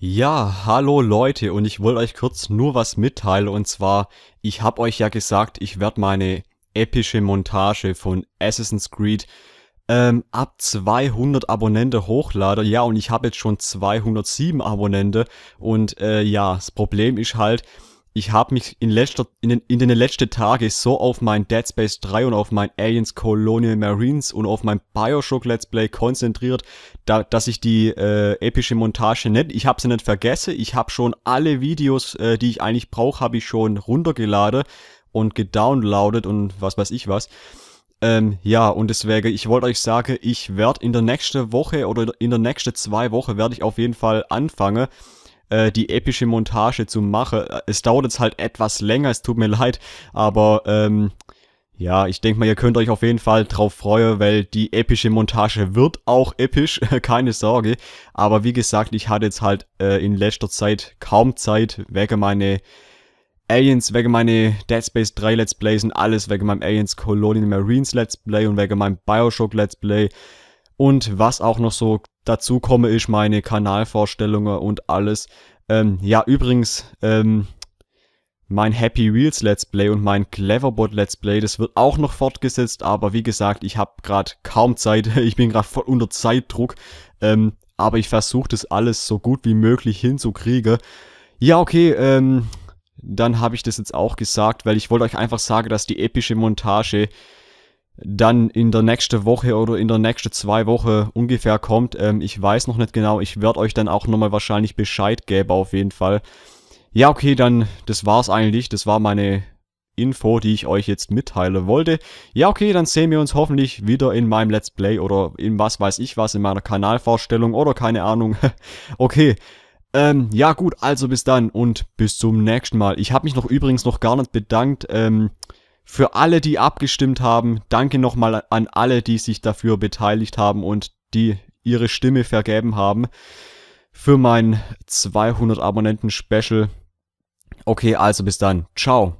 Ja, hallo Leute und ich wollte euch kurz nur was mitteilen und zwar, ich habe euch ja gesagt, ich werde meine epische Montage von Assassin's Creed ähm, ab 200 Abonnenten hochladen. Ja, und ich habe jetzt schon 207 Abonnenten und äh, ja, das Problem ist halt, ich habe mich in, letzter, in, den, in den letzten Tagen so auf mein Dead Space 3 und auf mein Aliens Colonial Marines und auf mein Bioshock Let's Play konzentriert, da, dass ich die äh, epische Montage nicht, ich habe sie nicht vergessen, ich habe schon alle Videos, äh, die ich eigentlich brauche, habe ich schon runtergeladen und gedownloadet und was weiß ich was. Ähm, ja, und deswegen, ich wollte euch sagen, ich werde in der nächsten Woche oder in der nächsten zwei Wochen werde ich auf jeden Fall anfangen, äh, die epische Montage zu machen. Es dauert jetzt halt etwas länger, es tut mir leid, aber ähm, ja, ich denke mal, ihr könnt euch auf jeden Fall drauf freuen, weil die epische Montage wird auch episch, keine Sorge. Aber wie gesagt, ich hatte jetzt halt äh, in letzter Zeit kaum Zeit, wegen meine Aliens, wegen meine Dead Space 3 Let's Plays und alles, wegen meinem Aliens Colonial Marines Let's Play und wegen meinem Bioshock Let's Play. Und was auch noch so dazu komme, ist meine Kanalvorstellungen und alles. Ähm, ja, übrigens, ähm, mein Happy Wheels Let's Play und mein Cleverbot Let's Play, das wird auch noch fortgesetzt, aber wie gesagt, ich habe gerade kaum Zeit, ich bin gerade voll unter Zeitdruck, ähm, aber ich versuche das alles so gut wie möglich hinzukriegen. Ja, okay, ähm, dann habe ich das jetzt auch gesagt, weil ich wollte euch einfach sagen, dass die epische Montage dann in der nächsten Woche oder in der nächsten zwei Wochen ungefähr kommt. Ähm, ich weiß noch nicht genau. Ich werde euch dann auch nochmal wahrscheinlich Bescheid geben, auf jeden Fall. Ja, okay, dann das war's eigentlich. Das war meine Info, die ich euch jetzt mitteilen wollte. Ja, okay, dann sehen wir uns hoffentlich wieder in meinem Let's Play oder in was weiß ich was, in meiner Kanalvorstellung oder keine Ahnung. okay. Ähm, ja gut, also bis dann und bis zum nächsten Mal. Ich habe mich noch übrigens noch gar nicht bedankt. Ähm, für alle, die abgestimmt haben. Danke nochmal an alle, die sich dafür beteiligt haben und die ihre Stimme vergeben haben. Für mein 200 Abonnenten Special. Okay, also bis dann. Ciao.